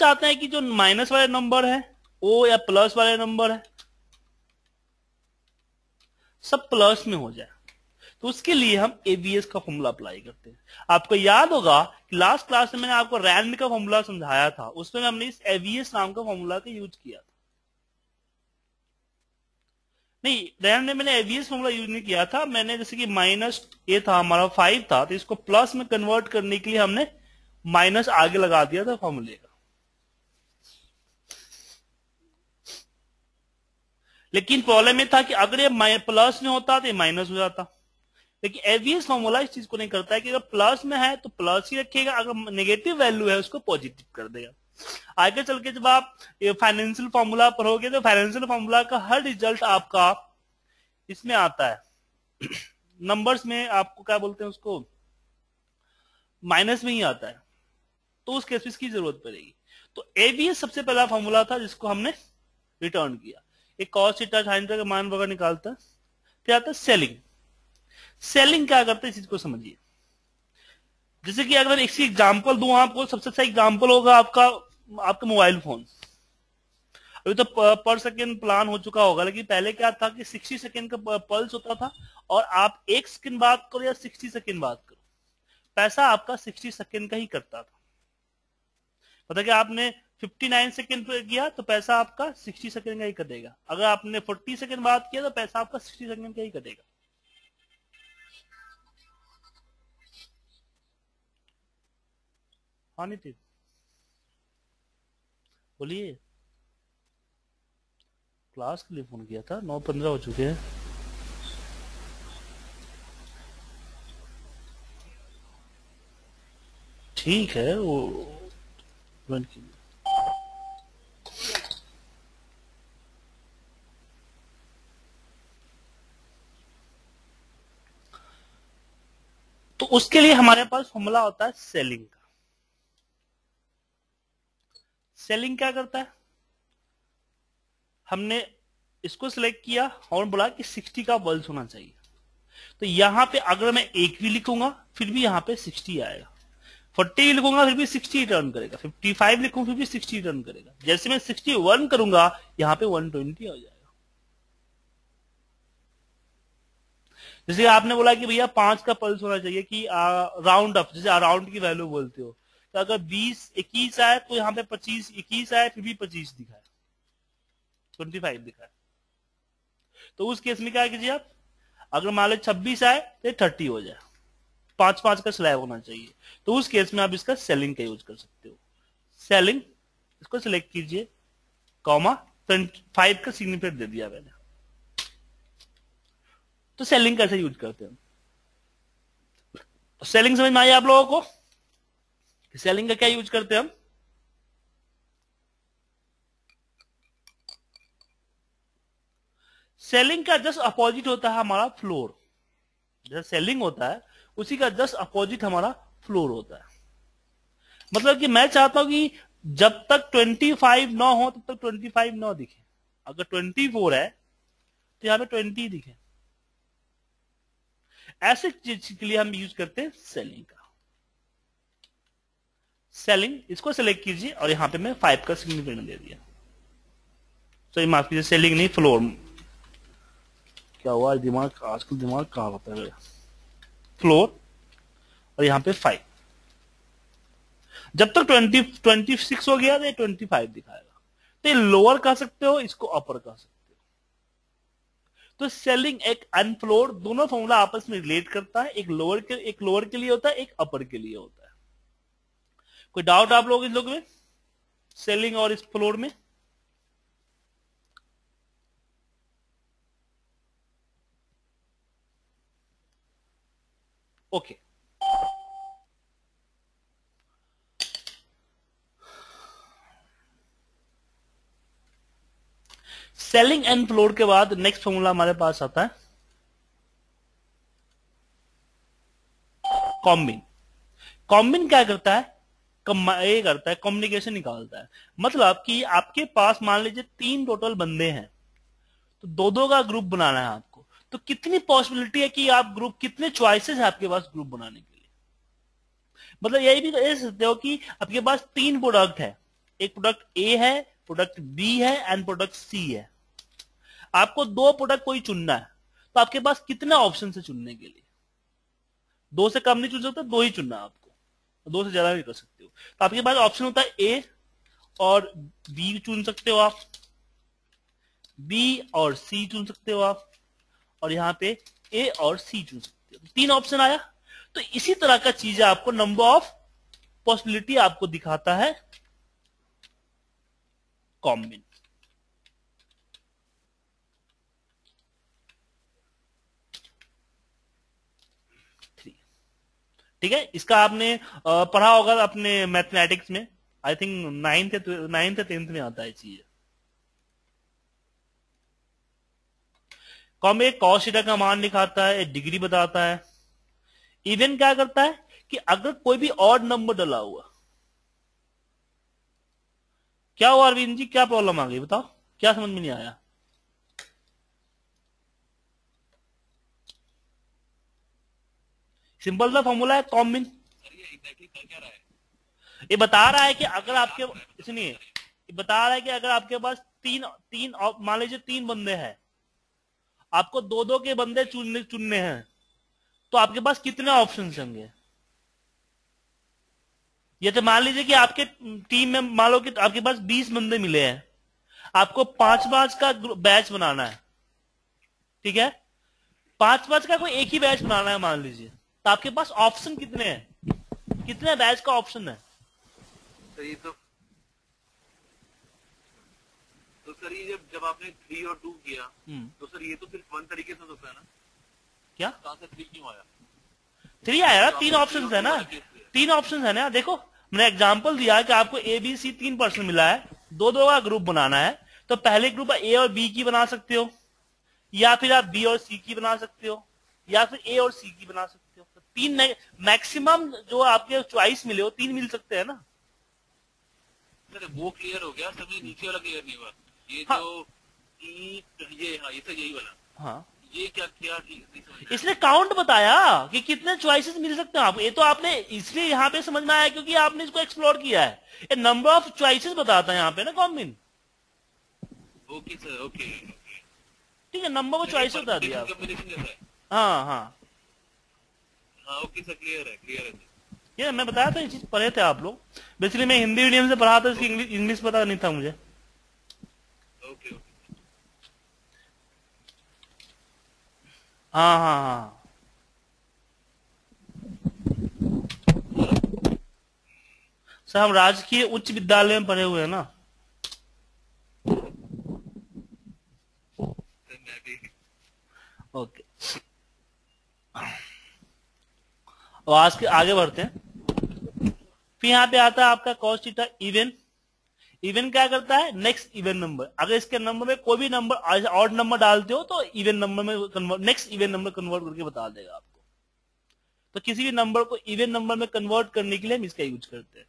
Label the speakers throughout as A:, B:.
A: चाहते हैं कि जो माइनस वाले नंबर है वो या प्लस वाले नंबर है सब प्लस में हो जाए तो उसके लिए हम एबीएस का फॉर्मूला अप्लाई करते हैं आपको याद होगा कि लास्ट क्लास में मैंने आपको रैंड का फॉर्मूला समझाया था उसमें हमने इस एवीएस नाम का फॉर्मूला का यूज किया था नहीं रैंड में मैंने एवीएस फॉर्मूला यूज नहीं किया था मैंने जैसे कि माइनस ए था हमारा फाइव था तो इसको प्लस में कन्वर्ट करने के लिए हमने माइनस आगे लगा दिया था फॉर्मूले का लेकिन प्रॉब्लम यह था कि अगर ये प्लस में होता तो ये माइनस हो जाता लेकिन एवीएस फॉर्मूला इस चीज को नहीं करता है कि अगर प्लस में है तो प्लस ही रखेगा अगर नेगेटिव वैल्यू है उसको पॉजिटिव कर देगा आगे चल के जब आप फाइनेंशियल फॉर्मूला पढ़ोगे तो फाइनेंशियल फॉर्मूला का हर रिजल्ट आपका इसमें आता है नंबर्स में आपको क्या बोलते हैं उसको माइनस में ही आता है तो उस केस की जरूरत पड़ेगी तो एवीएस सबसे पहला फॉर्मूला था जिसको हमने रिटर्न किया एक कॉस थीटा साइन थीटा का मान वगैरह निकालता फिर आता है सेलिंग सेलिंग क्या करता है इस चीज को समझिए जैसे कि अगर इसकी एग्जाम्पल दू आपको सबसे अच्छा एग्जाम्पल होगा आपका आपका मोबाइल फोन अभी तो पर सेकेंड प्लान हो चुका होगा लेकिन पहले क्या था कि 60 सेकेंड का पल्स होता था और आप एक सेकेंड बात करो या 60 सेकेंड बात करो पैसा आपका 60 सेकेंड का ही करता था पता कि आपने 59 सेकंड पे किया तो पैसा आपका 60 सेकंड का ही कटेगा अगर आपने 40 सेकंड बात किया तो पैसा आपका 60 सेकंड का ही कटेगा हाँ, बोलिए क्लास के लिए फोन किया था नौ पंद्रह हो चुके हैं ठीक है वो ज्वाइन उसके लिए हमारे पास हमला होता है सेलिंग का सेलिंग क्या करता है हमने इसको सिलेक्ट किया और बोला कि 60 का बल्ब होना चाहिए तो यहां पे अगर मैं एक भी लिखूंगा फिर भी यहां पे 60 आएगा 40 भी लिखूंगा फिर भी 60 रिटर्न करेगा 55 लिखूंगा फिर भी 60 रिटर्न करेगा जैसे मैं 61 करूंगा यहां पे 120 हो जाएगा जैसे आपने बोला कि भैया पांच का पल्स होना चाहिए कि राउंड अप जैसे राउंड की वैल्यू बोलते हो तो अगर बीस इक्कीस आए तो यहाँ पे पच्चीस इक्कीस आए फिर भी पच्चीस दिखाए ट्वेंटी फाइव दिखाए तो उस केस में क्या कीजिए आप अगर मान लो छब्बीस आए तो थर्टी हो जाए पांच पांच का स्लैब होना चाहिए तो उस केस में आप इसका सेलिंग का यूज कर सकते हो सेलिंग इसको सिलेक्ट कीजिए कॉमा ट्वेंटी फाइव का सिग्निफिकेट दे दिया मैंने तो सेलिंग कैसे यूज करते हैं सेलिंग समझ में आई आप लोगों को सेलिंग का क्या यूज करते हैं हम सेलिंग का जस्ट अपोजिट होता है हमारा फ्लोर जैसे सेलिंग होता है उसी का जस्ट अपोजिट हमारा फ्लोर होता है मतलब कि मैं चाहता हूं कि जब तक 25 ना हो तब तक 25 ना दिखे अगर 24 है तो यहां पे 20 दिखे ऐसे चीज के लिए हम यूज करते हैं सेलिंग का सेलिंग इसको सेलेक्ट कीजिए और यहां पे मैं फाइव का सिग्निफिकेंट दे दिया सॉरी माफ कीजिए सेलिंग नहीं फ्लोर क्या हुआ दिमाग आजकल दिमाग कहा होता है फ्लोर और यहां पे फाइव जब तक ट्वेंटी ट्वेंटी सिक्स हो गया तो ट्वेंटी फाइव दिखाएगा तो ये लोअर कह सकते हो इसको अपर कह सकते हो तो सेलिंग एक अनफ्लोर दोनों फॉर्मूला आपस में रिलेट करता है एक लोअर के एक लोअर के लिए होता है एक अपर के लिए होता है कोई डाउट आप लोग इस लोग में सेलिंग और इस फ्लोर में okay okay. Ceiling and floor के बाद नेक्स्ट फॉर्मूला हमारे पास आता है कॉम्बिन कॉम्बिन क्या करता है ये करता है कम्युनिकेशन निकालता है मतलब कि आपके पास मान लीजिए तीन टोटल बंदे हैं तो दो दो का ग्रुप बनाना है आपको तो कितनी पॉसिबिलिटी है कि आप ग्रुप कितने चॉइसेस है आपके पास ग्रुप बनाने के लिए मतलब यही भी तो कह सकते हो कि आपके पास तीन प्रोडक्ट है एक प्रोडक्ट ए है प्रोडक्ट बी है एंड प्रोडक्ट सी है आपको दो प्रोडक्ट कोई चुनना है तो आपके पास कितने ऑप्शन है चुनने के लिए दो से कम नहीं चुन सकते दो ही चुनना आपको तो दो से ज्यादा भी कर सकते हो तो आपके पास ऑप्शन होता है ए और बी चुन सकते हो आप बी और सी चुन सकते हो आप और यहां पे ए और सी चुन सकते हो तो तीन ऑप्शन आया तो इसी तरह का चीज आपको नंबर ऑफ पॉसिबिलिटी आपको दिखाता है common. ठीक है इसका आपने पढ़ा होगा अपने मैथमेटिक्स में I think ninth ninth tenth में आता है चीज कॉम एक कौशिटा का मान लिखाता है डिग्री बताता है इवन क्या करता है कि अगर कोई भी और नंबर डला हुआ क्या हुआ अरविंद जी क्या प्रॉब्लम आ गई बताओ क्या समझ में नहीं आया सिंपल सा फॉर्मूला है कॉम मिन ये बता रहा है कि अगर आपके सुनिए बता रहा है कि अगर आपके पास तीन तीन मान लीजिए तीन बंदे हैं आपको दो दो के बंदे चुनने चुनने हैं तो आपके पास कितने ऑप्शन होंगे ये तो मान लीजिए कि आपके टीम में मान लो कि आपके पास बीस बंदे मिले हैं आपको पांच पांच का बैच बनाना है ठीक है पांच पांच का कोई एक ही बैच बनाना है मान लीजिए तो आपके पास ऑप्शन कितने हैं कितने बैच का ऑप्शन है तो ये तो तो सर ये जब जब आपने थ्री और टू किया हम्म। तो सर ये तो सिर्फ वन तरीके से तो होता है ना क्या कहा से थ्री क्यों आया थ्री आया तो तीन ऑप्शन है ना तीन ऑप्शन है ना देखो मैंने एग्जाम्पल दिया कि आपको ए बी सी तीन पर्सन मिला है दो दो का ग्रुप बनाना है तो पहले ग्रुप ए और बी की बना सकते हो या फिर आप बी और सी की बना सकते हो या फिर ए और सी की बना सकते हो तो तीन मैक्सिमम जो आपके चॉइस मिले हो तीन मिल सकते हैं ना वो क्लियर हो गया सभी नीचे वाला क्लियर नहीं हुआ ये हाँ, जो e, ये हाँ ये तो यही वाला हाँ ये क्या क्या इसने काउंट बताया कि कितने चॉइसेस मिल सकते हैं आप ये तो आपने इसलिए यहाँ पे समझ में आया क्योंकि आपने इसको एक्सप्लोर किया है ये नंबर ऑफ चॉइसेस बताता है यहाँ पे ना कॉम्बिन ओके सर ओके ठीक है नंबर ऑफ चॉइसेस बता दिया हाँ हाँ ओके सर क्लियर है क्लियर है ये मैं बताया था ये चीज पढ़े थे आप लोग बेसिकली मैं हिंदी मीडियम से पढ़ा था इसकी इंग्लिश पता नहीं था मुझे ओके ओके हाँ हाँ हाँ सर हम राजकीय उच्च विद्यालय में पढ़े हुए हैं ना ओके और आज के आगे बढ़ते हैं फिर यहाँ पे आता है आपका कॉस्टिटा इवेंट इवन क्या करता है नेक्स्ट इवन नंबर अगर इसके नंबर में कोई भी नंबर ऑड नंबर डालते हो तो इवन नंबर में convert next even number convert करके बता देगा आपको तो किसी भी नंबर को इवन नंबर में कन्वर्ट करने के लिए हम इसका यूज करते हैं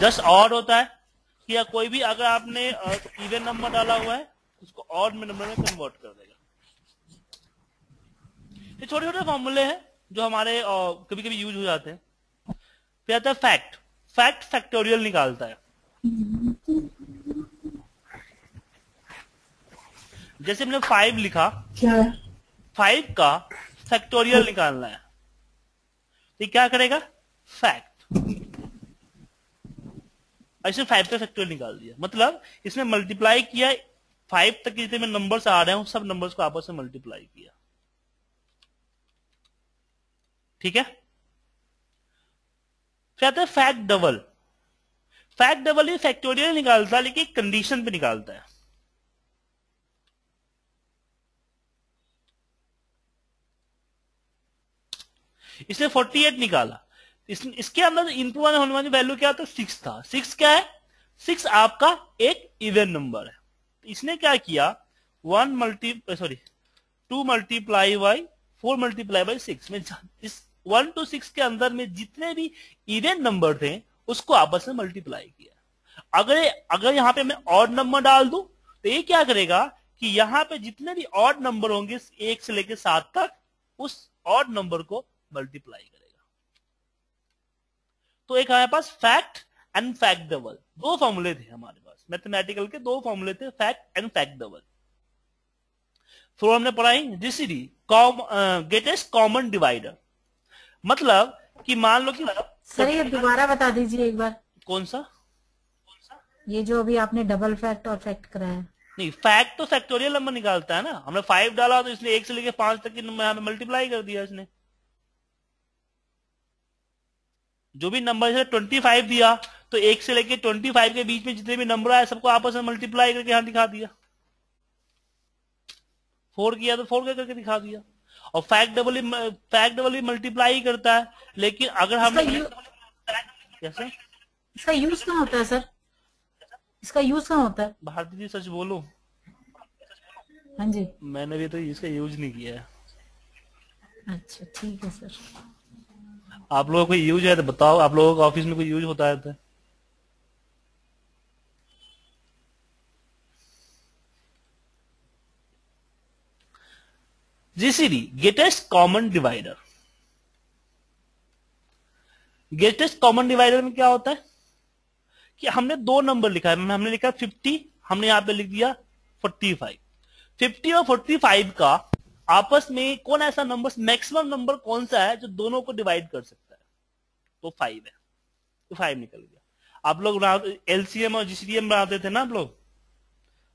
A: जस्ट ऑड होता है कि या कोई भी अगर आपने इवन नंबर डाला हुआ है उसको ऑड में नंबर में कन्वर्ट कर देगा ये छोटे छोटे फॉर्मूले हैं जो हमारे कभी कभी यूज हो जाते हैं फिर आता है फैक्ट फैक्ट फैक्टोरियल निकालता है जैसे हमने फाइव लिखा फाइव का फैक्टोरियल निकालना है तो क्या करेगा फैक्ट ऐसे फाइव का फैक्टोरियल निकाल दिया मतलब इसने मल्टीप्लाई किया फाइव तक जितने नंबर्स आ रहे हैं सब नंबर्स को आपस में मल्टीप्लाई किया ठीक है फिर आता है फैक्ट डबल फैक्ट डबल ही फैक्टोरियल निकालता है लेकिन कंडीशन पे निकालता है इसने 48 निकाला इस, इसके अंदर इनपुट वाले होने वाली वैल्यू क्या था सिक्स था सिक्स क्या है सिक्स तो आपका एक इवन नंबर है इसने क्या किया one multi sorry two multiply by four multiply by six में इस वन टू सिक्स के अंदर में जितने भी इवेंट नंबर थे उसको आपस में मल्टीप्लाई किया अगर अगर यहां पे मैं ऑड नंबर डाल दू तो ये क्या करेगा कि यहां पे जितने भी ऑड नंबर होंगे एक से लेकर सात तक उस ऑड नंबर को मल्टीप्लाई करेगा तो एक हमारे पास फैक्ट एंड फैक्ट डबल दो फॉर्मूले थे हमारे पास मैथमेटिकल के दो फॉर्मूले थे फैक्ट एंड फैक्ट डबल फिर हमने पढ़ाई कॉम गेटेस्ट कॉमन डिवाइडर मतलब कि मान लो कि सर ये दोबारा बता दीजिए एक बार कौन सा कौन सा ये जो अभी आपने डबल फैक्ट और फैक्ट कराया नहीं फैक्ट तो फैक्टोरियल नंबर निकालता है ना हमने फाइव डाला तो इसलिए एक से लेके पांच तक की मल्टीप्लाई कर दिया इसने जो भी नंबर ट्वेंटी फाइव दिया तो एक से लेके ट्वेंटी फाइव के बीच में जितने भी नंबर आए सबको आपस में मल्टीप्लाई करके यहां दिखा दिया फोर किया तो फोर करके दिखा दिया और fact double fact double multiply करता है लेकिन अगर हम कैसे इसका यूज कहाँ होता है सर इसका यूज कहाँ होता है भारती जी सच बोलो हाँ जी मैंने भी तो इसका यूज नहीं किया है अच्छा ठीक है सर आप लोगों को यूज है तो बताओ आप लोगों को ऑफिस में कोई यूज होता है तो GCD, greatest common divider. Greatest common divider में क्या होता है कि हमने दो नंबर लिखा है हमने लिखा 50 हमने यहां पे लिख दिया 45 50 और 45 का आपस में कौन ऐसा नंबर मैक्सिमम नंबर कौन सा है जो दोनों को डिवाइड कर सकता है तो फाइव है तो फाइव निकल गया आप लोग एलसीएम और जीसीडीएम बनाते थे ना आप लोग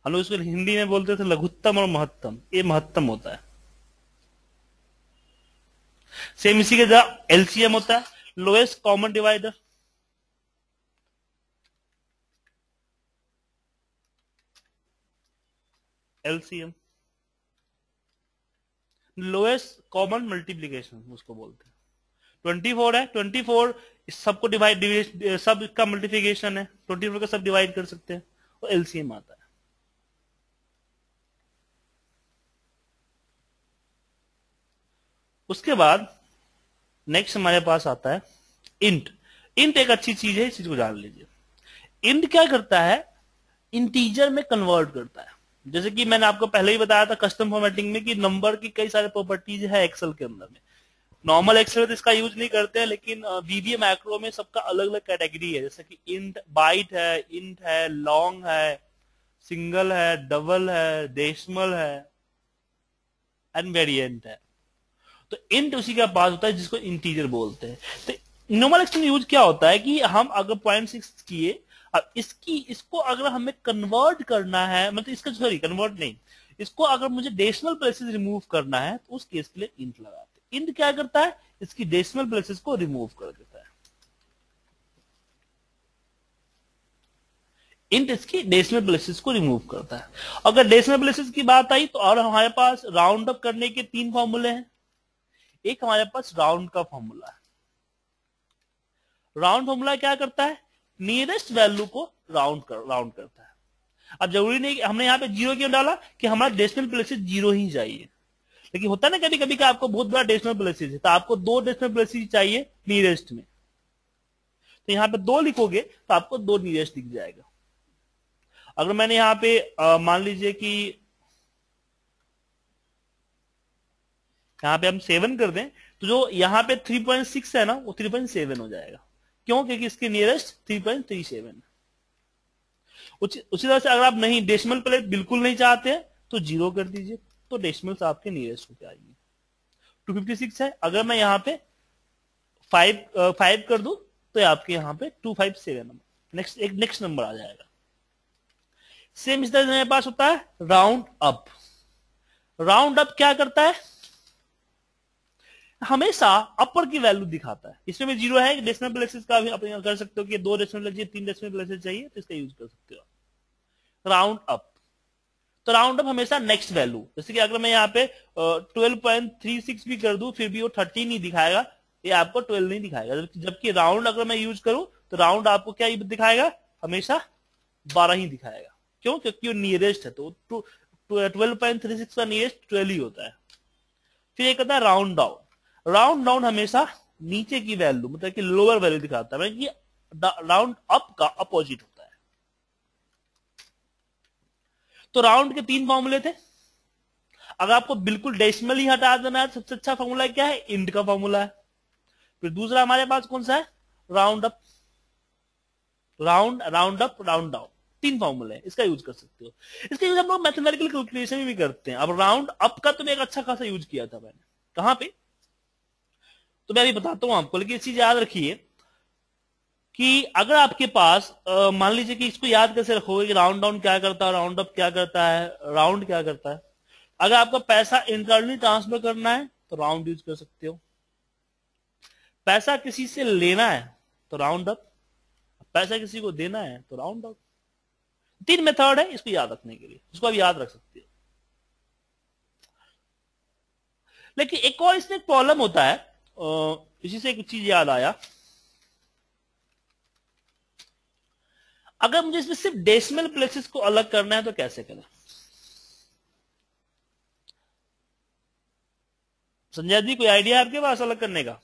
A: हम लोग इसको हिंदी में बोलते थे लघुत्तम और महत्तम ये महत्तम होता है सेम इसी के जरा एलसीएम होता है lowest common divider LCM lowest common multiplication उसको बोलते हैं ट्वेंटी फोर है ट्वेंटी फोर सबको डिवाइड सब का मल्टीप्लीकेशन है ट्वेंटी फोर का सब डिवाइड कर सकते हैं और एलसीएम आता है उसके बाद नेक्स्ट हमारे पास आता है इंट इंट एक अच्छी चीज है इस चीज को जान लीजिए इंट क्या करता है इंटीजर में कन्वर्ट करता है जैसे कि मैंने आपको पहले ही बताया था कस्टम फॉर्मेटिंग में कि नंबर की कई सारे प्रॉपर्टीज है एक्सेल के अंदर में नॉर्मल एक्सेल तो इसका यूज नहीं करते हैं लेकिन वीबीए मैक्रो में सबका अलग अलग कैटेगरी है जैसे कि इंट बाइट है इंट है लॉन्ग है सिंगल है डबल है डेसिमल है एंड वेरिएंट है तो इंट उसी का पास होता है जिसको इंटीजर बोलते हैं तो नॉर्मल एक्सटेंड यूज क्या होता है कि हम अगर पॉइंट सिक्स किए अब इसकी इसको अगर हमें कन्वर्ट करना है मतलब इसका सॉरी कन्वर्ट नहीं इसको अगर मुझे डेसिमल प्लेसेस रिमूव करना है तो उस केस के लिए इंट लगाते इंट क्या करता है इसकी डेसिमल प्लेसेस को रिमूव कर देता है इंट इसकी डेसिमल प्लेसेस को रिमूव करता है अगर डेसिमल प्लेसेस की बात आई तो और हमारे पास राउंड अप करने के तीन फॉर्मूले हैं एक हमारे पास राउंड का फॉर्मूला है राउंड फॉर्मूला क्या करता है नियरेस्ट वैल्यू को राउंड कर राउंड करता है अब जरूरी नहीं हमने यहाँ पे जीरो क्यों डाला कि हमारा डेसिमल प्लेसेज जीरो ही चाहिए लेकिन होता है ना कभी कभी का आपको बहुत बड़ा डेसिमल प्लेसेज है तो आपको दो डेसिमल प्लेसेज चाहिए नियरेस्ट में तो यहाँ पे दो लिखोगे तो आपको दो नियरेस्ट दिख जाएगा अगर मैंने यहाँ पे मान लीजिए कि यहाँ पे हम सेवन कर दें तो जो यहाँ पे 3.6 है ना वो 3.7 हो जाएगा क्यों क्योंकि इसके नियरेस्ट 3.37 उसी तरह से अगर आप नहीं डेसिमल प्लेस बिल्कुल नहीं चाहते हैं तो जीरो कर दीजिए तो डेसिमल्स आपके नियरेस्ट होकर आएगी 256 है अगर मैं यहाँ पे फाइव फाइव कर दू तो आपके यहाँ पे 257 सेवन नेक्स्ट एक नेक्स्ट नंबर आ जाएगा सेम इस तरह से मेरे पास होता है राउंड अप राउंड अप क्या करता है हमेशा अपर की वैल्यू दिखाता है इसमें भी जीरो है डेसिमल प्लेसेस का भी आप कर सकते हो कि दो डेसिमल प्लेसेस तीन डेसिमल प्लेसेस चाहिए तो इसका यूज कर सकते हो राउंड अप तो राउंड अप हमेशा नेक्स्ट वैल्यू जैसे कि अगर मैं यहाँ पे ट्वेल्व पॉइंट भी कर दू फिर भी वो 13 नहीं दिखाएगा ये आपको 12 नहीं दिखाएगा जबकि राउंड अगर मैं यूज करूं तो राउंड आपको क्या दिखाएगा हमेशा बारह ही दिखाएगा क्यों क्योंकि वो नियरेस्ट है तो ट्वेल्व पॉइंट का नियरेस्ट ट्वेल्व ही होता है फिर एक होता है राउंड डाउन राउंड डाउन हमेशा नीचे की वैल्यू मतलब कि लोअर वैल्यू दिखाता है मतलब कि राउंड अप का अपोजिट होता है तो राउंड के तीन फॉर्मूले थे अगर आपको बिल्कुल डेसिमल ही हटा देना है सबसे अच्छा फॉर्मूला क्या है इंड का फॉर्मूला है फिर दूसरा हमारे पास कौन सा है round up round round up round down तीन फॉर्मूला है इसका यूज कर सकते हो इसके यूज हम लोग मैथमेटिकल कैलकुलेशन भी करते हैं अब राउंड अप का तो मैं एक अच्छा खासा यूज किया था मैंने कहां पे तो मैं अभी बताता हूं आपको लेकिन चीज याद रखिए कि अगर आपके पास मान लीजिए कि इसको याद कैसे रखोगे कि राउंड डाउन क्या करता है राउंड अप क्या करता है राउंड क्या करता है अगर आपका पैसा इंटरनली ट्रांसफर करना है तो राउंड यूज कर सकते हो पैसा किसी से लेना है तो राउंड अप पैसा किसी को देना है तो राउंड आउट तीन मेथड है इसको याद रखने के लिए इसको आप याद रख सकते हो लेकिन एक और इसमें प्रॉब्लम होता है इसी से एक चीज याद आया अगर मुझे इसमें सिर्फ डेसिमल प्लेसेस को अलग करना है तो कैसे करें संजय जी कोई आइडिया आपके पास अलग करने का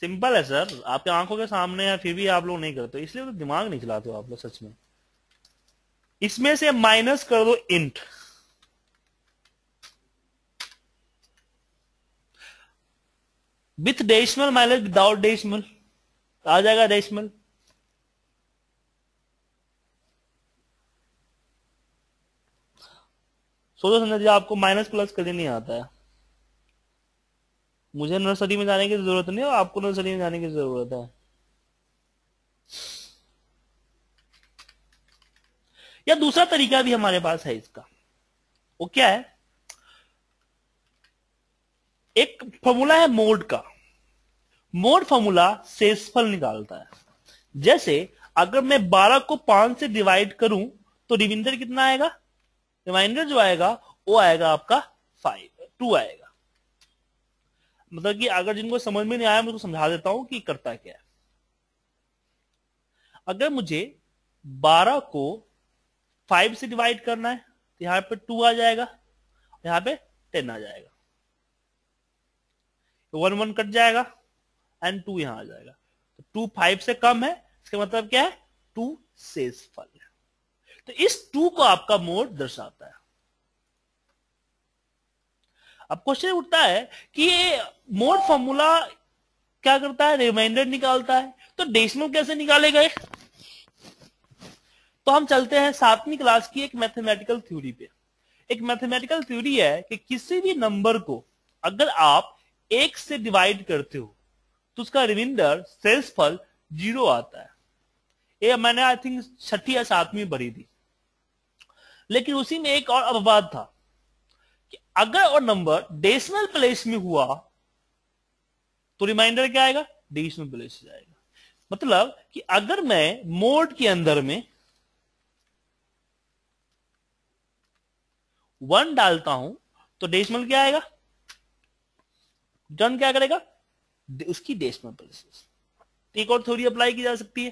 A: सिंपल है सर आपके आंखों के सामने है फिर भी आप लोग नहीं करते इसलिए तो दिमाग नहीं चलाते हो आप लोग सच में इसमें से माइनस कर दो int with decimal minus without decimal आ जाएगा डेसिमल सोचो समझ आपको माइनस प्लस कभी नहीं आता है मुझे नर्सरी में जाने की जरूरत नहीं और आपको नर्सरी में जाने की जरूरत है या दूसरा तरीका भी हमारे पास है इसका वो क्या है एक फॉर्मूला है मोड का मोड फॉर्मूला सेसफल निकालता है जैसे अगर मैं 12 को 5 से डिवाइड करूं तो रिमाइंडर कितना आएगा रिमाइंडर जो आएगा वो आएगा आपका 5 2 आएगा मतलब कि अगर जिनको समझ में नहीं आया मैं उसको समझा देता हूं कि करता क्या है अगर मुझे 12 को 5 से डिवाइड करना है तो यहां पे 2 आ जाएगा यहां पे 10 आ जाएगा तो वन वन कट जाएगा एंड टू यहां आ जाएगा तो टू फाइव से कम है इसका मतलब क्या है टू सेज फल तो इस टू को आपका मोड दर्शाता है अब क्वेश्चन उठता है कि ये मोड फॉर्मूला क्या करता है रिमाइंडर निकालता है तो डेसिमल कैसे निकाले गए तो हम चलते हैं सातवीं क्लास की एक मैथमेटिकल थ्योरी पे एक मैथमेटिकल थ्योरी है कि किसी भी नंबर को अगर आप एक से डिवाइड करते हो तो उसका रिमाइंडर सेल्सफल जीरो आता है ये मैंने आई थिंक छठी या सातवीं भरी थी लेकिन उसी में एक और अपवाद था अगर और नंबर डेसिमल प्लेस में हुआ तो रिमाइंडर क्या आएगा डेसिमल प्लेस आएगा मतलब कि अगर मैं मोड के अंदर में वन डालता हूं तो डेसिमल क्या आएगा जन क्या करेगा उसकी डेसिमल प्लेस तो एक और थ्योरी अप्लाई की जा सकती है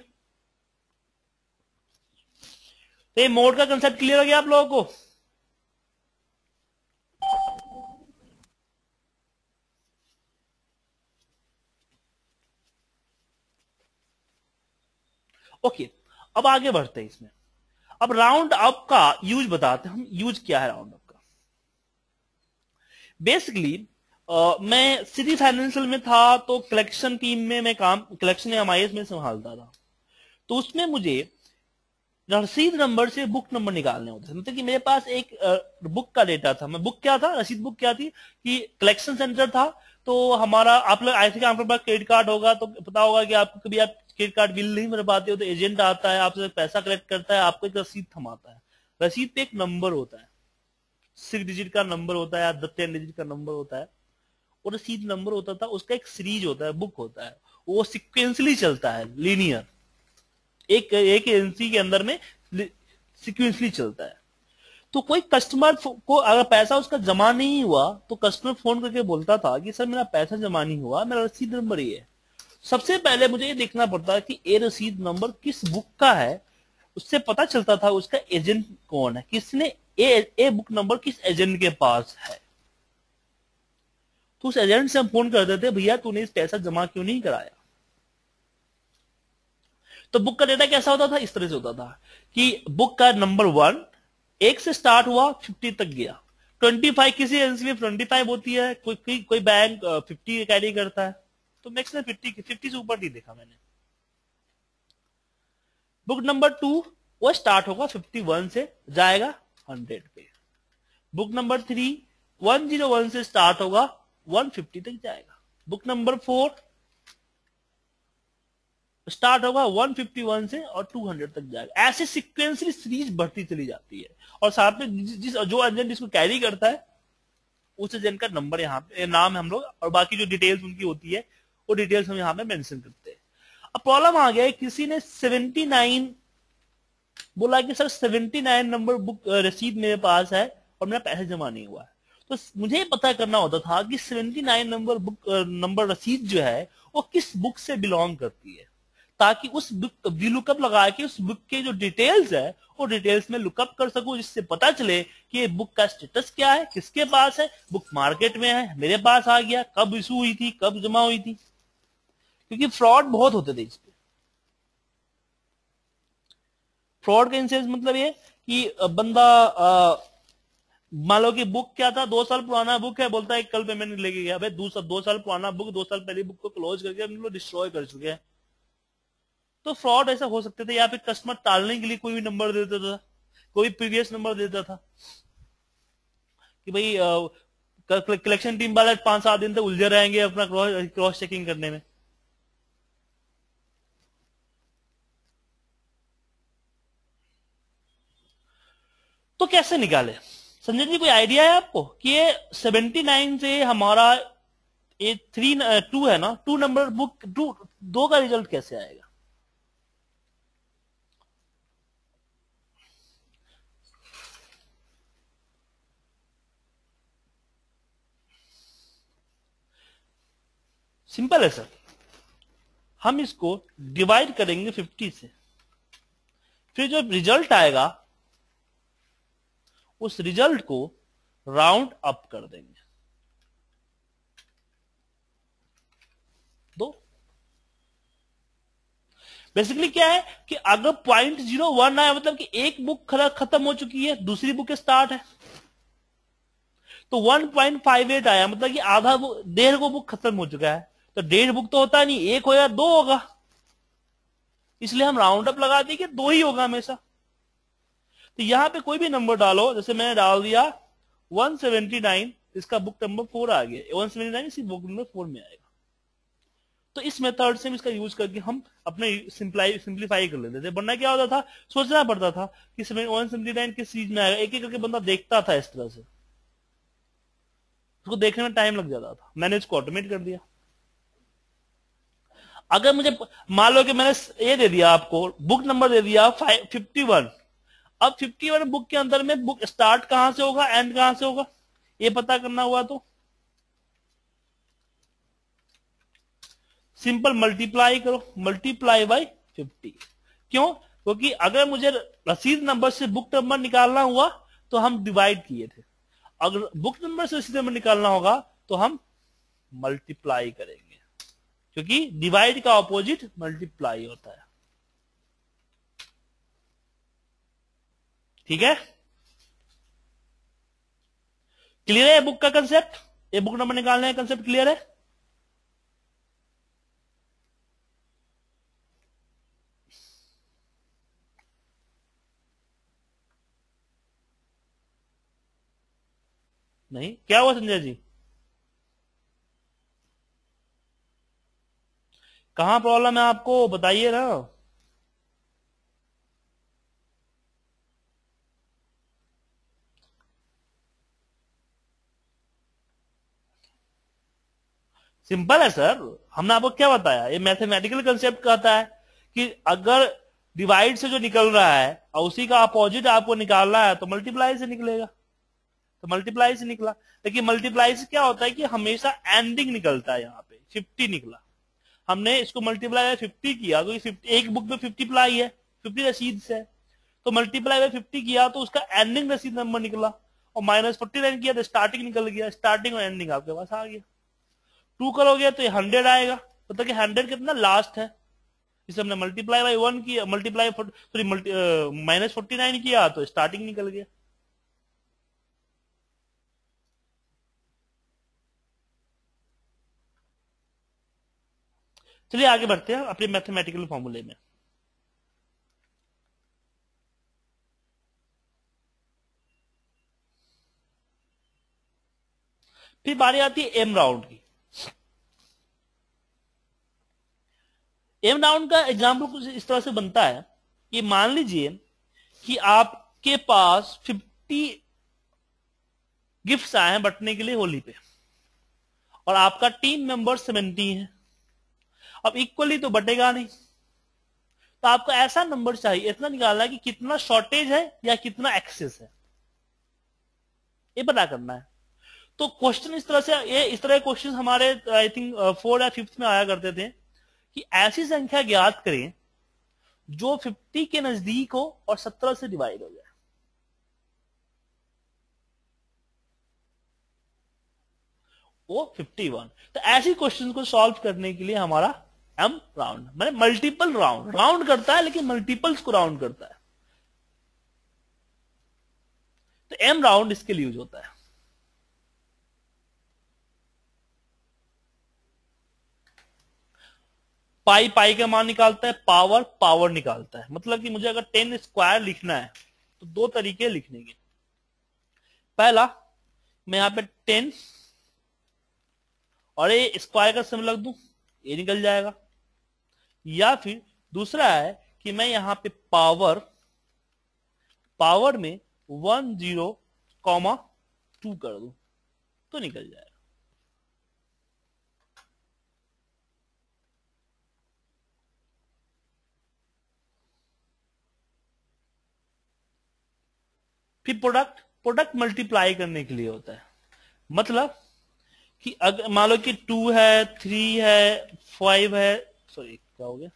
A: तो ये मोड का कंसेप्ट क्लियर हो गया आप लोगों को ओके अब आगे बढ़ते हैं इसमें अब राउंड अप का यूज बताते हैं हम यूज क्या है राउंड अप का बेसिकली uh, मैं सिटी फाइनेंशियल में था तो कलेक्शन टीम में मैं काम कलेक्शन एम आई में संभालता था तो उसमें मुझे रसीद नंबर से बुक नंबर निकालने होते थे मतलब कि मेरे पास एक बुक का डेटा था मैं बुक क्या था रसीद बुक क्या थी कि कलेक्शन सेंटर था तो हमारा आप लोग आई थी आपके पास क्रेडिट कार्ड होगा तो पता होगा कि आप कभी आप क्रेडिट कार्ड बिल नहीं भर पाते हो तो एजेंट आता है आपसे पैसा कलेक्ट करता है आपको एक रसीद थमाता है रसीद पे एक नंबर होता है सिक्स डिजिट का नंबर होता है या दस टेन डिजिट का नंबर होता है और रसीद नंबर होता था उसका एक सीरीज होता है बुक होता है वो सिक्वेंसली चलता है लीनियर एक एक एजेंसी के अंदर में सिक्वेंसली चलता है तो कोई कस्टमर को अगर पैसा उसका जमा नहीं हुआ तो कस्टमर फोन करके बोलता था कि सर मेरा पैसा जमा नहीं हुआ मेरा रसीद नंबर ये है सबसे पहले मुझे ये देखना पड़ता है कि ए रसीद नंबर किस बुक का है उससे पता चलता था उसका एजेंट कौन है किसने ए ए बुक नंबर किस एजेंट के पास है तो उस एजेंट से हम फोन कर देते भैया तूने इस पैसा जमा क्यों नहीं कराया तो बुक का डेटा कैसा होता था इस तरह से होता था कि बुक का नंबर वन एक से स्टार्ट हुआ फिफ्टी तक गया ट्वेंटी फाइव किसी एजेंसी में ट्वेंटी फाइव होती है कोई कोई बैंक फिफ्टी कैरी करता है तो मैक्सिमम फिफ्टी फिफ्टी से ऊपर नहीं देखा मैंने बुक नंबर टू वो स्टार्ट होगा फिफ्टी वन से जाएगा हंड्रेड पे book number three one zero one से स्टार्ट होगा वन फिफ्टी तक जाएगा बुक नंबर फोर स्टार्ट होगा 151 से और 200 तक जाएगा ऐसे सिक्वेंसली सीरीज बढ़ती चली जाती है और साथ में जिस जो एजेंट जिसको कैरी करता है उस एजेंट का नंबर यहाँ पे नाम है हम लोग और बाकी जो डिटेल्स उनकी होती है वो डिटेल्स हम यहां पे मेंशन करते हैं अब प्रॉब्लम आ गया है किसी ने 79 बोला कि सर 79 नंबर बुक रसीद मेरे पास है और मेरा पैसे जमा नहीं हुआ है तो मुझे पता करना होता था कि 79 नंबर बुक नंबर रसीद जो है वो किस बुक से बिलोंग करती है ताकि उस बुक तब्दील लुकअप लगा के उस बुक के जो डिटेल्स है वो डिटेल्स में लुकअप कर सकूं जिससे पता चले कि ये बुक का स्टेटस क्या है किसके पास है बुक मार्केट में है मेरे पास आ गया कब इशू हुई थी कब जमा हुई थी क्योंकि फ्रॉड बहुत होते थे इस फ्रॉड का इंसेंस मतलब ये कि बंदा मान लो कि बुक क्या था दो साल पुराना बुक है बोलता है कल पेमेंट लेके गया भाई दूसरा दो साल पुराना बुक दो साल पहले बुक को क्लोज करके हम लोग डिस्ट्रॉय कर चुके हैं तो फ्रॉड ऐसा हो सकते थे या फिर कस्टमर टालने के लिए कोई भी नंबर देता था कोई प्रीवियस नंबर देता था कि भाई कलेक्शन टीम वाले पांच सात दिन तक उलझे रहेंगे अपना क्रॉस चेकिंग करने में तो कैसे निकाले संजय जी कोई आइडिया है आपको कि ये 79 से हमारा ये थ्री टू uh, है ना टू नंबर बुक टू दो का रिजल्ट कैसे आएगा सिंपल है सर हम इसको डिवाइड करेंगे 50 से फिर जो रिजल्ट आएगा उस रिजल्ट को राउंड अप कर देंगे दो बेसिकली क्या है कि अगर पॉइंट जीरो वन आया मतलब कि एक बुक खत्म हो चुकी है दूसरी बुक स्टार्ट है तो वन पॉइंट फाइव एट आया मतलब कि आधा डेढ़ को बुक खत्म हो चुका है तो डेढ़ बुक तो होता नहीं एक हो या दो होगा इसलिए हम राउंड अप लगा देंगे दो ही होगा हमेशा तो यहां पे कोई भी नंबर डालो जैसे मैंने डाल दिया 179 इसका बुक नंबर फोर आ गया 179 इसी बुक नंबर फोर में आएगा तो इस मेथड से हम इसका यूज करके हम अपने सिंप्लीफाई कर लेते थे वरना क्या होता था सोचना पड़ता था कि वन किस चीज में आएगा एक एक करके बंदा देखता था इस तरह से उसको देखने में टाइम लग जाता था मैंने इसको ऑटोमेट कर दिया अगर मुझे मान लो कि मैंने ये दे दिया आपको बुक नंबर दे दिया फिफ्टी वन अब 51 बुक के अंदर में बुक स्टार्ट कहां से होगा एंड कहां से होगा ये पता करना हुआ तो सिंपल मल्टीप्लाई करो मल्टीप्लाई बाय 50 क्यों क्योंकि अगर मुझे रसीद नंबर से बुक नंबर निकालना हुआ तो हम डिवाइड किए थे अगर बुक नंबर से रसीद नंबर निकालना होगा तो हम मल्टीप्लाई करेंगे क्योंकि डिवाइड का ऑपोजिट मल्टीप्लाई होता है ठीक है क्लियर है बुक का कंसेप्ट ये बुक नंबर निकालना है कंसेप्ट क्लियर है नहीं क्या हुआ संजय जी कहां प्रॉब्लम है आपको बताइए ना सिंपल है सर हमने आपको क्या बताया ये मैथमेटिकल कंसेप्ट कहता है कि अगर डिवाइड से जो निकल रहा है और उसी का अपोजिट आपको निकालना है तो मल्टीप्लाई से निकलेगा तो मल्टीप्लाई से निकला लेकिन मल्टीप्लाई से क्या होता है कि हमेशा एंडिंग निकलता है यहाँ पे फिफ्टी निकला हमने इसको मल्टीप्लाई फिफ्टी किया तो एक बुक में फिफ्टी प्लाई है फिफ्टी रसीद से तो मल्टीप्लाई बाय फिफ्टी किया तो उसका एंडिंग रसीद नंबर निकला और माइनस फोर्टी नाइन किया तो स्टार्टिंग निकल गया स्टार्टिंग और एंडिंग आपके पास आ गया टू करोगे तो ये हंड्रेड आएगा मतलब कि हंड्रेड कितना लास्ट है इसे हमने मल्टीप्लाई बाई वन किया multiply sorry multi minus forty nine किया तो स्टार्टिंग निकल गया चलिए आगे बढ़ते हैं अपने मैथमेटिकल फॉर्मूले में फिर बारी आती है एम राउंड की एम डाउन का एग्जाम्पल कुछ इस तरह से बनता है कि मान लीजिए कि आपके पास 50 गिफ्ट्स आए हैं बटने के लिए होली पे और आपका टीम मेंबर 70 है अब इक्वली तो बटेगा नहीं तो आपको ऐसा नंबर चाहिए इतना निकालना है कि कितना शॉर्टेज है या कितना एक्सेस है ये पता करना है तो क्वेश्चन इस तरह से ये इस तरह क्वेश्चन हमारे आई थिंक फोर्थ या फिफ्थ में आया करते थे कि ऐसी संख्या ज्ञात करें जो 50 के नजदीक हो और 17 से डिवाइड हो जाए वो 51 तो ऐसी क्वेश्चन को सॉल्व करने के लिए हमारा एम राउंड मैंने मल्टीपल राउंड राउंड करता है लेकिन मल्टीपल्स को राउंड करता है तो एम राउंड इसके लिए यूज होता है पाई पाई का मान निकालता है पावर पावर निकालता है मतलब कि मुझे अगर टेन स्क्वायर लिखना है तो दो तरीके लिखने के पहला मैं यहां पे टेन और ये स्क्वायर का सिम लग दू ये निकल जाएगा या फिर दूसरा है कि मैं यहां पे पावर पावर में वन जीरो कॉमा टू कर दू तो निकल जाएगा कि प्रोडक्ट प्रोडक्ट मल्टीप्लाई करने के लिए होता है मतलब कि अगर मान लो कि टू है थ्री है फाइव है सॉरी क्या हो गया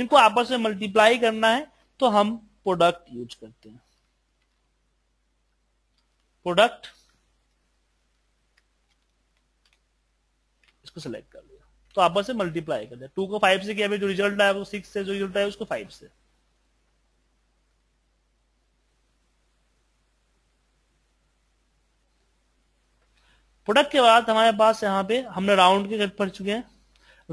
A: इनको आपस में मल्टीप्लाई करना है तो हम प्रोडक्ट यूज करते हैं प्रोडक्ट इसको सिलेक्ट कर लिया तो आपस में मल्टीप्लाई कर दिया टू को फाइव से किया जो रिजल्ट आया वो सिक्स से जो रिजल्ट आया उसको फाइव से प्रोडक्ट के बाद हमारे पास यहाँ पे हमने राउंड के पढ़ चुके हैं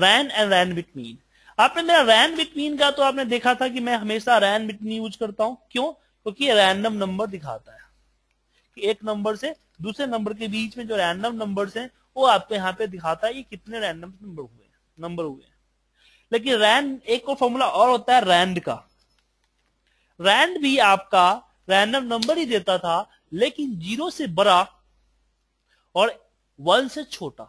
A: रैन एंड रैन बिटवीन आपने मेरा रैन बिटवीन का तो आपने देखा था कि मैं हमेशा रैन बिटवीन यूज करता हूं क्यों क्योंकि तो रैंडम नंबर दिखाता है कि एक नंबर से दूसरे नंबर के बीच में जो रैंडम नंबर है वो आपको यहाँ पे दिखाता है ये कितने रैंडम नंबर हुए नंबर हुए लेकिन रैन एक और फॉर्मूला और होता है रैंड का रैंड भी आपका रैंडम नंबर ही देता था लेकिन जीरो से बड़ा और वन से छोटा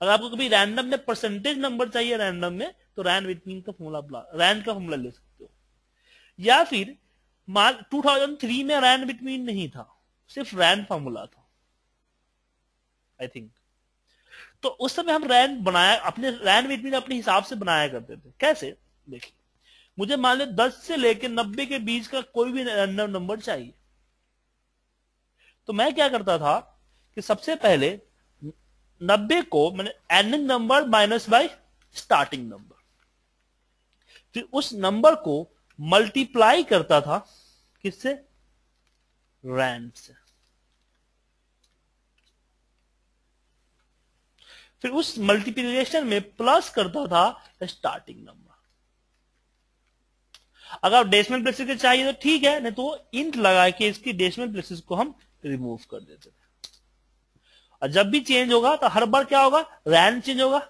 A: अगर आपको कभी रैंडम में परसेंटेज नंबर चाहिए रैंडम में तो रैन विथ मीन का फॉर्मूला रैन का फॉर्मूला ले सकते हो या फिर 2003 में रैन बिटवीन नहीं था सिर्फ रैन फॉर्मूला था आई थिंक तो उस समय हम रैन बनाया अपने रैन विटमीन अपने हिसाब से बनाया करते थे कैसे देखिए मुझे मान लो दस से लेकर नब्बे के बीच का कोई भी रैंडम नंबर चाहिए तो मैं क्या करता था कि सबसे पहले नब्बे को मैंने ending number minus by starting number फिर उस नंबर को मल्टीप्लाई करता था किससे रैम से फिर उस मल्टीप्लिकेशन में प्लस करता था स्टार्टिंग नंबर अगर डेसिमल प्लेसेस के चाहिए तो ठीक है नहीं तो इंट लगा के इसकी डेसिमल प्लेसेस को हम रिमूव कर देते थे और जब भी चेंज होगा तो हर बार क्या होगा रैंड चेंज होगा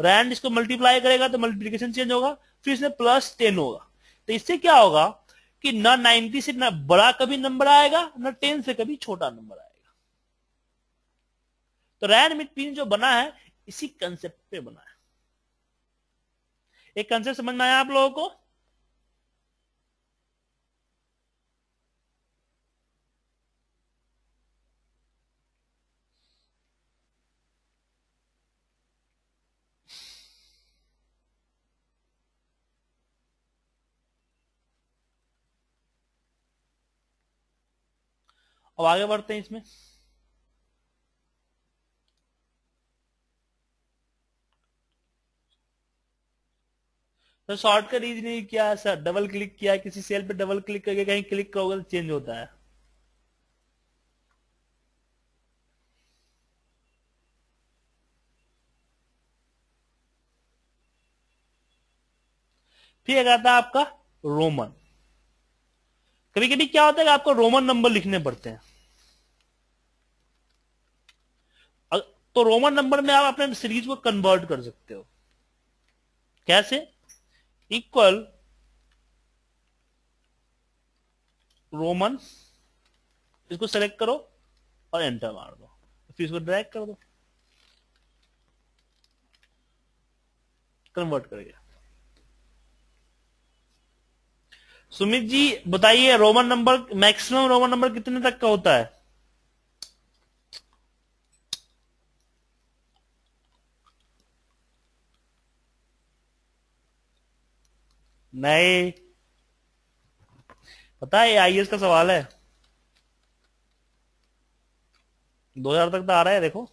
A: रैंड इसको मल्टीप्लाई करेगा तो मल्टीप्लीकेशन चेंज होगा फिर इसमें प्लस टेन होगा तो इससे क्या होगा कि ना नाइनटी से ना बड़ा कभी नंबर आएगा ना टेन से कभी छोटा नंबर आएगा तो रैंड मिट पिन जो बना है इसी कंसेप्ट पे बना है एक कंसेप्ट समझ में आया आप लोगों को अब आगे बढ़ते हैं इसमें तो शॉर्टकट रीज नहीं किया सर डबल क्लिक किया किसी सेल पे डबल क्लिक करके कहीं क्लिक करोगे तो चेंज होता है फिर आता है आपका रोमन कभी कभी क्या होता है कि आपको रोमन नंबर लिखने पड़ते हैं तो रोमन नंबर में आप अपने सीरीज को कन्वर्ट कर सकते हो कैसे इक्वल रोमन इसको सेलेक्ट करो और एंटर मार दो फिर इसको ड्रैग कर दो कन्वर्ट कर गया सुमित जी बताइए Roman number maximum Roman number कितने तक का होता है नहीं पता है आईएएस का सवाल है 2000 तक तो आ रहा है देखो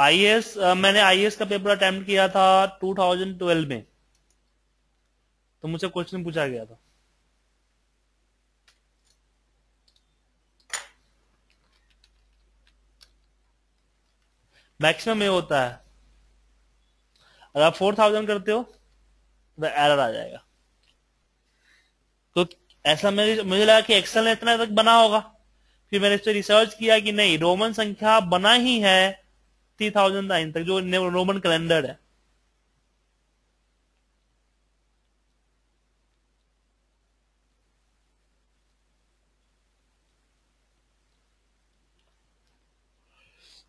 A: आईएस मैंने आईएस का पेपर अटेम्प्ट किया था 2012 में तो मुझसे क्वेश्चन पूछा गया था मैक्सिमम ये होता है अगर आप फोर थाउजेंड करते हो तो एरर आ जाएगा तो ऐसा मेरे मुझे लगा कि एक्सेल ने इतना तक बना होगा फिर मैंने इस पर रिसर्च किया कि नहीं रोमन संख्या बना ही है थ्री थाउजेंड नाइन तक जो रोमन कैलेंडर है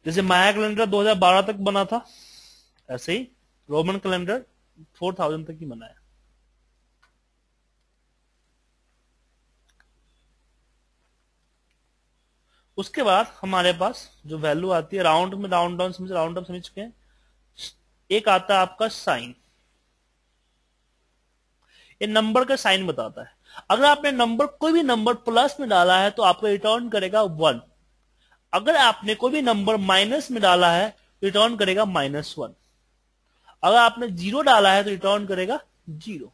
A: जैसे माया कैलेंडर 2012 तक बना था ऐसे ही रोमन कैलेंडर 4000 तक ही बनाया उसके बाद हमारे पास जो वैल्यू आती है राउंड में राउंड डाउन समझ राउंड अप समझ चुके हैं एक आता है आपका साइन ये नंबर का साइन बताता है अगर आपने नंबर कोई भी नंबर प्लस में डाला है तो आपको रिटर्न करेगा वन अगर आपने कोई भी नंबर माइनस में डाला है तो रिटर्न करेगा माइनस वन अगर आपने जीरो डाला है तो रिटर्न करेगा जीरो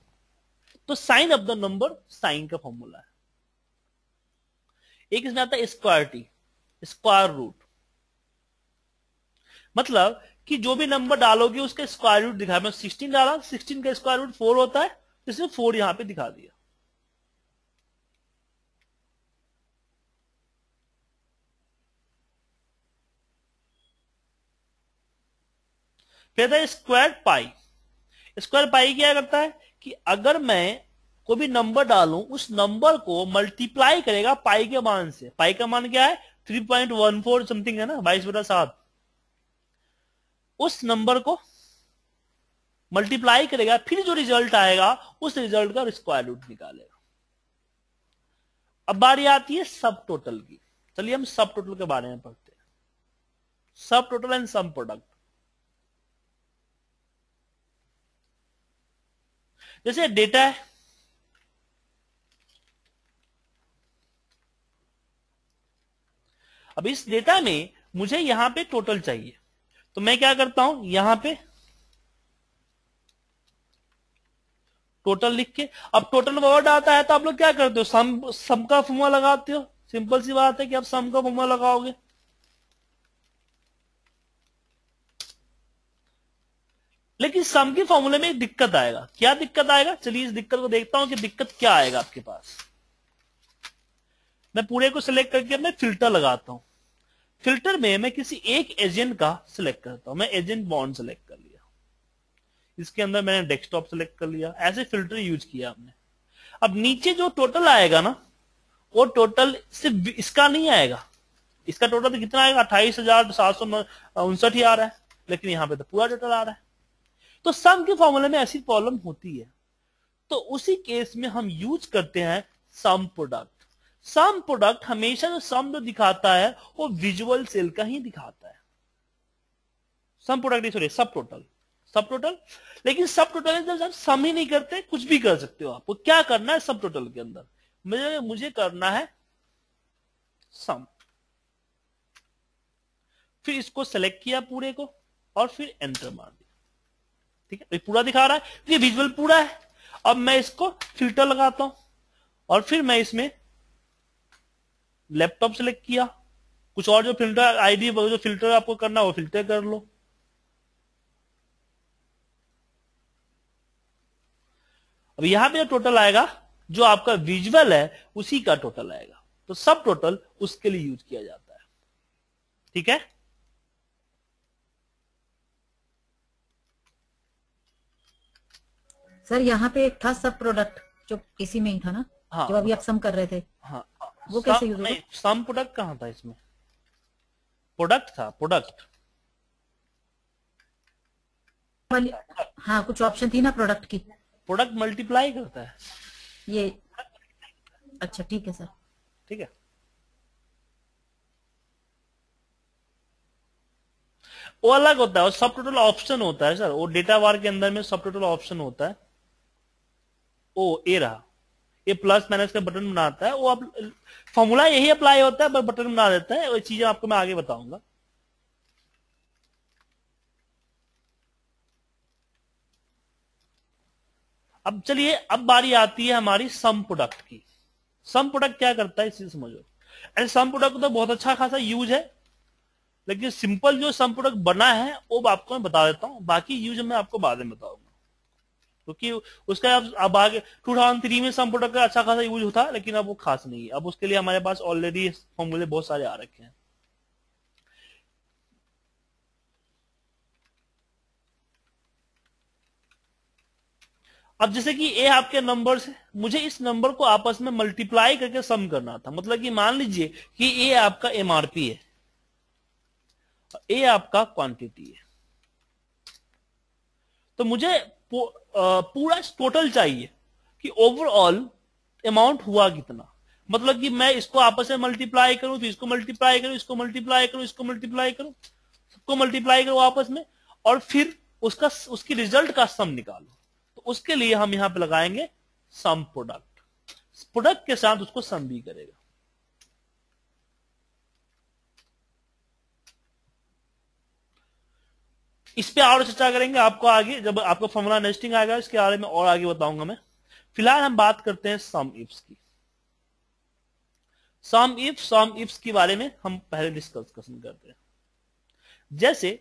A: तो sign of the number sign का फॉर्मूला है एक इसमें आता है स्क्वायर टी स्क्वायर रूट मतलब कि जो भी नंबर डालोगे उसका स्क्वायर रूट दिखा मैं 16 डाला 16 का स्क्वायर रूट 4 होता है तो इसमें 4 यहां पे दिखा दिया फिर स्क्वायर पाई स्क्वायर पाई क्या करता है कि अगर मैं कोई भी नंबर डालू उस नंबर को मल्टीप्लाई करेगा पाई के मान से पाई का मान क्या है three point one four something है ना बाईस बटा सात उस नंबर को मल्टीप्लाई करेगा फिर जो रिजल्ट आएगा उस रिजल्ट का स्क्वायर रूट निकालेगा अब बारी आती है सब टोटल की चलिए हम सब टोटल के बारे में पढ़ते हैं subtotal and sum product जैसे डेटा है अब इस डेटा में मुझे यहां पे टोटल चाहिए तो मैं क्या करता हूं यहां पे टोटल लिख के अब टोटल वर्ड आता है तो आप लोग क्या करते हो सम सम का फुमा लगाते हो सिंपल सी बात है कि आप सम का फुमा लगाओगे लेकिन सम के फॉर्मूले में एक दिक्कत आएगा क्या दिक्कत आएगा चलिए इस दिक्कत को देखता हूं कि दिक्कत क्या आएगा आपके पास मैं पूरे को सिलेक्ट करके मैं फिल्टर लगाता हूं फिल्टर में मैं किसी एक एजेंट का सिलेक्ट करता हूं मैं एजेंट बॉन्ड सिलेक्ट कर लिया इसके अंदर मैंने डेस्कटॉप सिलेक्ट कर लिया ऐसे फिल्टर यूज किया आपने अब नीचे जो टोटल आएगा ना वो टोटल सिर्फ इसका नहीं आएगा इसका टोटल तो कितना आएगा अट्ठाईस हजार सात सौ उनसठ ही आ रहा है लेकिन यहाँ पे तो पूरा टोटल आ रहा है तो सम के फॉर्मूले में ऐसी प्रॉब्लम होती है तो उसी केस में हम यूज करते हैं सम प्रोडक्ट सम प्रोडक्ट हमेशा जो सम जो दिखाता है वो विजुअल सेल का ही दिखाता है sum product sorry subtotal subtotal लेकिन सब टोटल आप सम ही नहीं करते कुछ भी कर सकते हो आपको क्या करना है सब टोटल के अंदर मुझे मुझे करना है सम फिर इसको सेलेक्ट किया पूरे को और फिर एंटर मार दिया ठीक है ये पूरा दिखा रहा है ये विजुअल पूरा है अब मैं इसको फिल्टर लगाता हूं और फिर मैं इसमें लैपटॉप सेलेक्ट किया कुछ और जो फिल्टर आईडी जो फिल्टर आपको करना वो फिल्टर कर लो अब यहां पे जो टोटल आएगा जो आपका विजुअल है उसी का टोटल आएगा तो सब टोटल उसके लिए यूज किया जाता है ठीक है सर यहाँ पे एक था सब प्रोडक्ट जो इसी में ही था ना हाँ, जो अभी आप सम कर रहे थे हाँ, वो कैसे यूज होगा सम प्रोडक्ट कहाँ था इसमें प्रोडक्ट था प्रोडक्ट हाँ कुछ ऑप्शन थी ना प्रोडक्ट की प्रोडक्ट मल्टीप्लाई करता है ये अच्छा ठीक है सर ठीक है वो अलग होता है और सब टोटल ऑप्शन होता है सर वो डेटा वार के अंदर में सब टोटल ऑप्शन होता है ओ ए रहा ये प्लस माइनस का बटन बनाता है वो आप फॉर्मूला यही अप्लाई होता है बटन बना देता है वो चीजें आपको मैं आगे बताऊंगा अब चलिए अब बारी आती है हमारी सम प्रोडक्ट की सम प्रोडक्ट क्या करता है इसी समझो एंड सम प्रोडक्ट तो बहुत अच्छा खासा यूज है लेकिन सिंपल जो सम प्रोडक्ट बना है वो आपको मैं बता देता हूं बाकी यूज मैं आपको बाद में बताऊंगा क्योंकि उसका अब अब आगे टू थाउजेंड थ्री में सम प्रोडक्ट का अच्छा खासा यूज होता लेकिन अब वो खास नहीं है अब उसके लिए हमारे पास ऑलरेडी फॉर्मूले बहुत सारे आ रखे हैं अब जैसे कि ए आपके नंबर्स है मुझे इस नंबर को आपस में मल्टीप्लाई करके सम करना था मतलब कि मान लीजिए कि ए आपका एमआरपी है ए आपका क्वांटिटी है तो मुझे पूरा टोटल चाहिए कि ओवरऑल अमाउंट हुआ कितना मतलब कि मैं इसको आपस में मल्टीप्लाई करूं फिर तो इसको मल्टीप्लाई करूं इसको मल्टीप्लाई करूं इसको मल्टीप्लाई करूं सबको मल्टीप्लाई करूं आपस में और फिर उसका उसकी रिजल्ट का सम निकालो तो उसके लिए हम यहां पे लगाएंगे सम प्रोडक्ट प्रोडक्ट के साथ उसको सम भी करेगा इस पर और चर्चा करेंगे आपको आगे जब आपको फॉर्मुला नेस्टिंग आएगा इसके बारे में और आगे बताऊंगा मैं फिलहाल हम बात करते हैं सम इफ्स की सम इफ सम इफ्स के बारे में हम पहले डिस्कशन करते हैं जैसे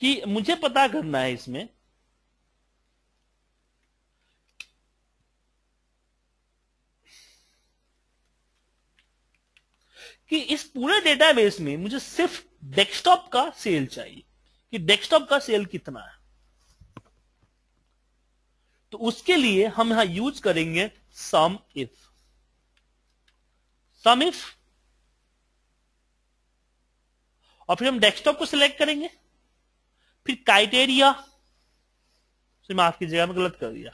A: कि मुझे पता करना है इसमें कि इस पूरे डेटाबेस में मुझे सिर्फ डेस्कटॉप का सेल चाहिए कि डेस्कटॉप का सेल कितना है तो उसके लिए हम यहां यूज करेंगे सम इफ सम इफ और फिर हम डेस्कटॉप को सिलेक्ट करेंगे फिर क्राइटेरिया माफ कीजिएगा मैं गलत कर दिया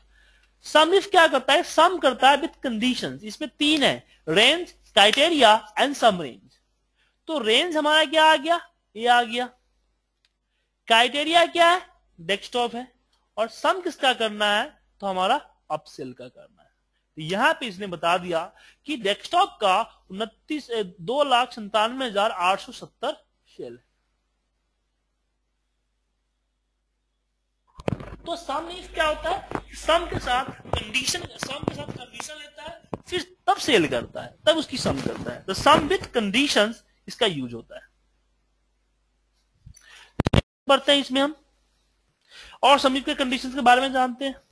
A: सम इफ क्या करता है सम करता है विथ कंडीशन इसमें तीन है range criteria and sum range तो रेंज हमारा क्या आ गया ये आ गया क्राइटेरिया क्या है डेस्कटॉप है और सम किसका करना है तो हमारा अपसेल का करना है तो यहां पे इसने बता दिया कि डेस्कटॉप का उनतीस दो लाख संतानवे हजार आठ सौ सत्तर शेल तो सम क्या होता है सम के साथ कंडीशन सम के साथ कंडीशन लेता है फिर तब सेल करता है तब उसकी सम करता है तो सम विथ कंडीशन इसका यूज होता है पढ़ते हैं इसमें हम और समीप के कंडीशंस के बारे में जानते हैं